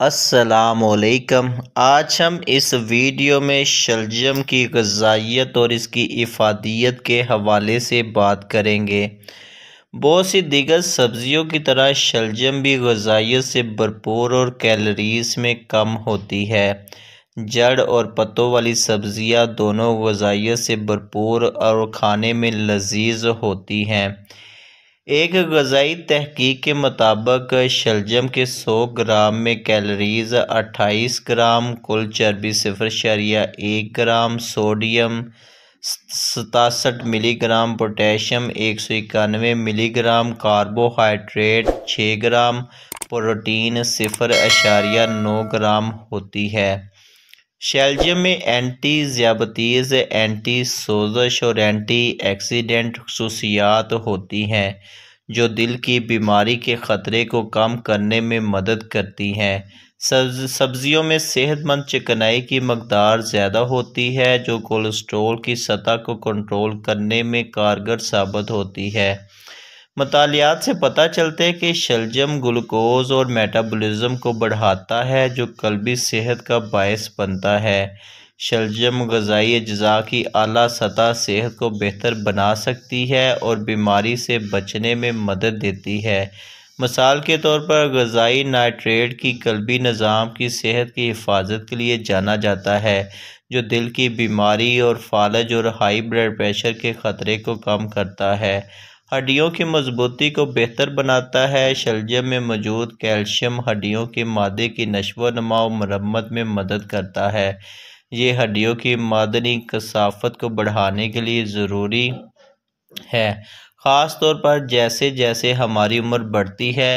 असलकम आज हम इस वीडियो में शलजम की गजाइत और इसकी इफादियत के हवाले से बात करेंगे बहुत सी दीगर सब्ज़ियों की तरह शलजम भी गजाइत से भरपूर और कैलरीज में कम होती है जड़ और पत्तों वाली सब्ज़ियाँ दोनों गजाइत से भरपूर और खाने में लजीज होती हैं एक गज़ाई तहकीक के मुताबिक शलजम के सौ ग्राम में कैलरीज अट्ठाईस ग्राम कुल चर्बी सिफर शरिया एक ग्राम सोडियम सतासठ मिलीग्राम पोटेशियम एक सौ इक्यानवे मिलीग्राम कार्बोहाइड्रेट छः ग्राम प्रोटीन सिफर अशारिया नौ ग्राम होती है शैल्जियम में एंटी ज़ियाबतीज़ एंटी सोजश और एंटी एक्सीडेंट खसूसियात होती हैं जो दिल की बीमारी के ख़तरे को कम करने में मदद करती हैं सब्जियों में सेहतमंद चिकनाई की मकदार ज़्यादा होती है जो कोलेस्ट्रोल की सतह को कंट्रोल करने में कारगर साबित होती है मतालियात से पता चलता है कि शलजम ग्लूकोज और मेटाबॉलिज्म को बढ़ाता है जो कल्बी सेहत का बायस बनता है शलजम गज़ाई अज्जा की अली सतह सेहत को बेहतर बना सकती है और बीमारी से बचने में मदद देती है मिसाल के तौर पर गज़ाई नाइट्रेट की कल्बी निज़ाम की सेहत की हिफाजत के लिए जाना जाता है जो दिल की बीमारी और फालज और हाई ब्लड प्रेशर के ख़तरे को कम करता है हड्डियों की मजबूती को बेहतर बनाता है शलजम में मौजूद कैल्शियम हड्डियों के मादे की नशो नमा मरम्मत में मदद करता है ये हड्डियों की मादनी कसाफत को बढ़ाने के लिए ज़रूरी है ख़ास तौर पर जैसे जैसे हमारी उम्र बढ़ती है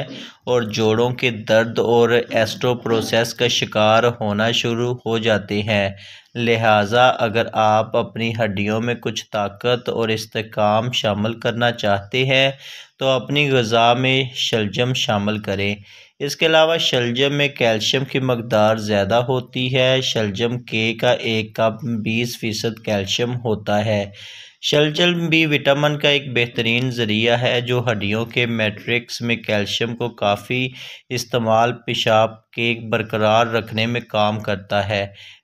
और जोड़ों के दर्द और एस्ट्रोप्रोसेस का शिकार होना शुरू हो जाते हैं लिहाजा अगर आप अपनी हड्डियों में कुछ ताकत और इस्तेकाम शामिल करना चाहते हैं तो अपनी गज़ा में शलजम शामिल करें इसके अलावा शलजम में कैल्शियम की मकदार ज़्यादा होती है शलजम के का एक कप बीस फ़ीसद कैल्शियम होता है शलजम भी विटामिन का एक बेहतरीन ज़रिया है जो हड्डियों के मैट्रिक्स में कैल्शियम को काफ़ी इस्तेमाल पेशाब के बरकरार रखने में काम करता है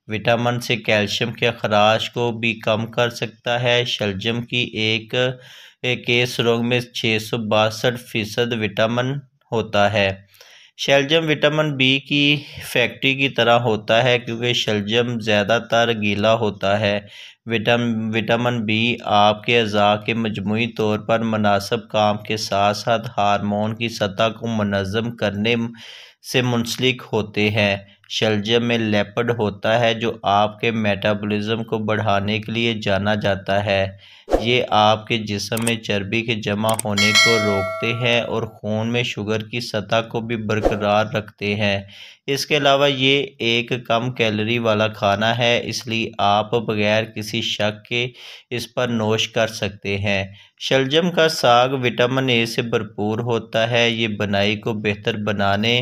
विटामिन से कैल्शियम के अखराज को भी कम कर सकता है शलजम की एक केस रोग में छः सौ बासठ फ़ीसद विटामिन होता है शलजम विटामिन बी की फैक्ट्री की तरह होता है क्योंकि शलजम ज़्यादातर गीला होता है विटाम विटामिन बी आपके अज़ा के मजमू तौर पर मुनासब काम के साथ साथ हारमोन की सतह को मनज़म करने से मुंसलिक होते हैं शलजम में लेपड होता है जो आपके मेटाबॉलिज्म को बढ़ाने के लिए जाना जाता है ये आपके जिसम में चर्बी के जमा होने को रोकते हैं और खून में शुगर की सतह को भी बरकरार रखते हैं इसके अलावा ये एक कम कैलोरी वाला खाना है इसलिए आप बगैर किसी शक के इस पर नोश कर सकते हैं शलजम का साग विटामिन ए से भरपूर होता है ये बनाई को बेहतर बनाने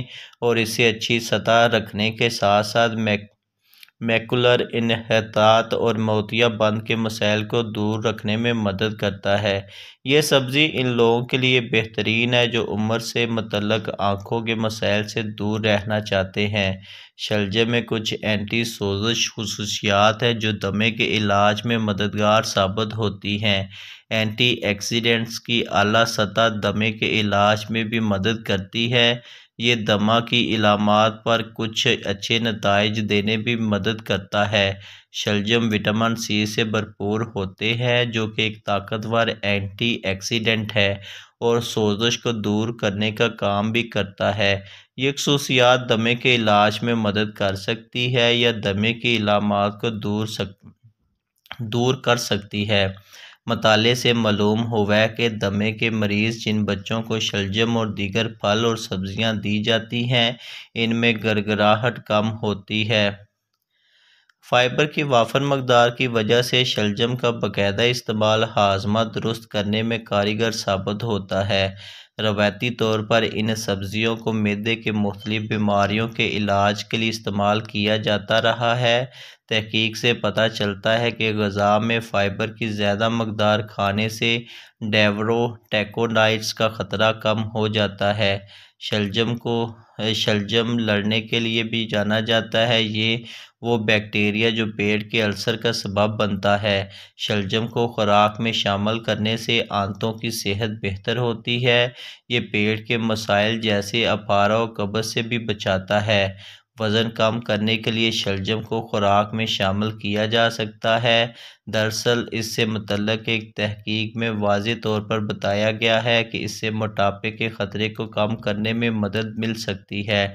और इसे अच्छी सतह रखने के साथ साथ मैक मैकुलर इनहतात और मोतिया बंद के मसाइल को दूर रखने में मदद करता है यह सब्ज़ी इन लोगों के लिए बेहतरीन है जो उम्र से मतलब आँखों के मसाइल से दूर रहना चाहते हैं शलजे में कुछ एंटी सोजश खसूसियात हैं जो दमे के इलाज में मददगार साबित होती हैं एंटी एक्सीडेंट्स की अली सतह दमे के इलाज में भी मदद करती है ये दमा की इलामत पर कुछ अच्छे नतज देने में मदद करता है शलजम विटामिन सी से भरपूर होते हैं जो कि एक ताकतवर एंटी एक्सीडेंट है और सोजश को दूर करने का काम भी करता है ये खसूसियात दमे के इलाज में मदद कर सकती है या दमे की इलामत को दूर सक दूर कर सकती है मताले से मालूम हुवै कि दमे के मरीज़ जिन बच्चों को शलजम और दीगर फल और सब्ज़ियां दी जाती हैं इनमें गड़गड़ाहट कम होती है फाइबर की वाफन मकदार की वजह से शलजम का बाकायदा इस्तेमाल हाजमा दुरुस्त करने में कारीगर साबित होता है रवायती तौर पर इन सब्ज़ियों को मैदे के मुख्तलिफ बीमारियों के इलाज के लिए इस्तेमाल किया जाता रहा है तहकीक से पता चलता है कि गज़ा में फ़ाइबर की ज़्यादा मकदार खाने से डेवरोटेकोडाइट्स का ख़तरा कम हो जाता है शलजम को शलजम लड़ने के लिए भी जाना जाता है ये वो बैक्टीरिया जो पेट के अल्सर का सबब बनता है शलजम को खुराक में शामिल करने से आंतों की सेहत बेहतर होती है ये पेट के मसाइल जैसे अपारा और कब्ज़ से भी बचाता है वज़न कम करने के लिए शलजम को ख़ुराक में शामिल किया जा सकता है दरअसल इससे मतलब एक तहकीक में वाज तौर पर बताया गया है कि इससे मोटापे के ख़तरे को कम करने में मदद मिल सकती है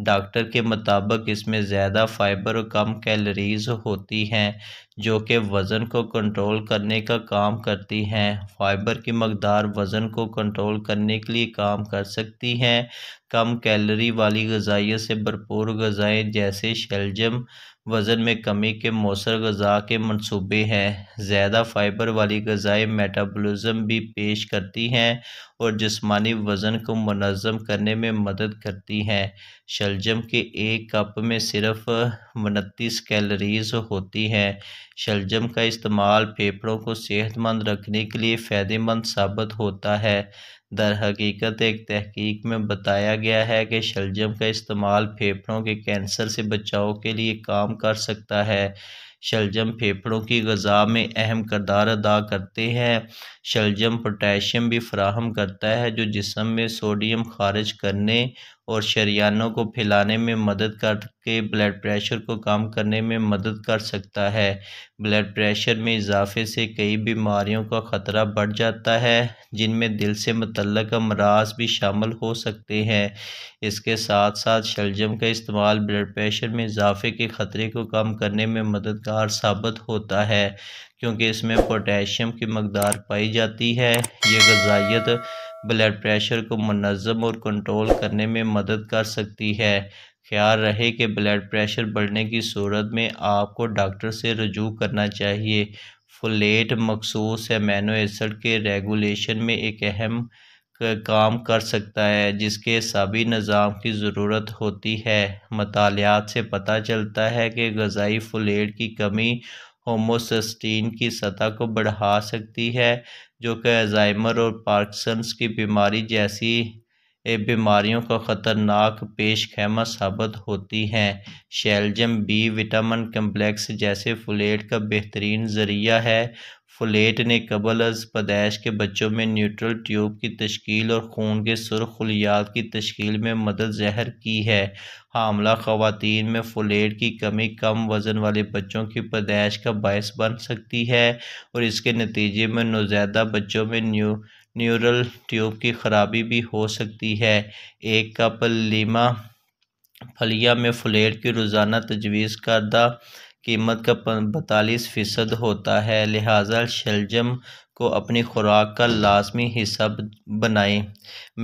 डॉक्टर के मुताबिक इसमें ज़्यादा फाइबर और कम कैलोरीज़ होती हैं जो कि वज़न को कंट्रोल करने का काम करती हैं फाइबर की मकदार वज़न को कंट्रोल करने के लिए काम कर सकती हैं कम कैलोरी वाली गजाइयों से भरपूर गजाएँ जैसे शलजम वज़न में कमी के मौसर गज़ा के मनसूबे हैं ज़्यादा फाइबर वाली गजाएँ मेटाबॉलिज्म भी पेश करती हैं और जिसमानी वज़न को मनज़म करने में मदद करती हैं शलजम के एक कप में सिर्फ उनतीस कैलोरीज होती हैं शलजम का इस्तेमाल फेफड़ों को सेहतमंद रखने के लिए फ़ायदेमंद साबित होता है दर हकीकत एक तहकीक में बताया गया है कि शलजम का इस्तेमाल फेफड़ों के कैंसर से बचाव के लिए काम कर सकता है शलजम फेफड़ों की गज़ा में अहम करदार अदा करते हैं शलजम पोटाशियम भी फ्राहम करता है जो जिसम में सोडियम ख़ारिज करने और शरीनों को फैलाने में मदद करके ब्लड प्रेशर को कम करने में मदद कर सकता है ब्लड प्रेशर में इजाफे से कई बीमारियों का ख़तरा बढ़ जाता है जिनमें दिल से मतलब अमराज भी शामिल हो सकते हैं इसके साथ साथ शलजम का इस्तेमाल ब्लड प्रेशर में इजाफे के ख़तरे को कम करने में मददगार साबित होता है क्योंकि इसमें पोटेशियम की मकदार पाई जाती है ये गजाइत ब्लड प्रेशर को मनज़म और कंट्रोल करने में मदद कर सकती है ख्याल रहे कि ब्लड प्रेशर बढ़ने की सूरत में आपको डॉक्टर से रजू करना चाहिए फुलेट मखसूस एमेनो एसिड के रेगुलेशन में एक अहम काम कर सकता है जिसके सभी निज़ाम की ज़रूरत होती है मतालियात से पता चलता है कि गज़ाई फुलेट की कमी होमोसस्टीन की सतह को बढ़ा सकती है जो कि अजाइमर और पार्किंसंस की बीमारी जैसी बीमारियों का खतरनाक पेश खैमा साबित होती हैं शैलजम बी विटामिन कम्प्लेक्स जैसे फुलेट का बेहतरीन ज़रिया है फुलेट ने कबल अज़ पैदाइश के बच्चों में न्यूट्रल ट्यूब की तश्कील और खून के सुरख खलियात की तश्कील में मदद जहर की है हामला ख़वातीन में फुलेट की कमी कम वज़न वाले बच्चों की पैदाइश का बायस बन सकती है और इसके नतीजे में नौजैदा बच्चों में न्यू न्यूरल ट्यूब की खराबी भी हो सकती है एक कप लीमा फलिया में फ्लेट की रोज़ाना तजवीज़ करदा कीमत का बतालीस फ़ीसद होता है लिहाजा शलजम को अपनी खुराक का लाजमी हिस्सा बनाएं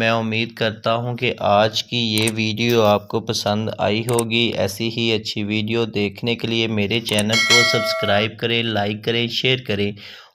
मैं उम्मीद करता हूं कि आज की ये वीडियो आपको पसंद आई होगी ऐसी ही अच्छी वीडियो देखने के लिए मेरे चैनल को सब्सक्राइब करें लाइक करें शेयर करें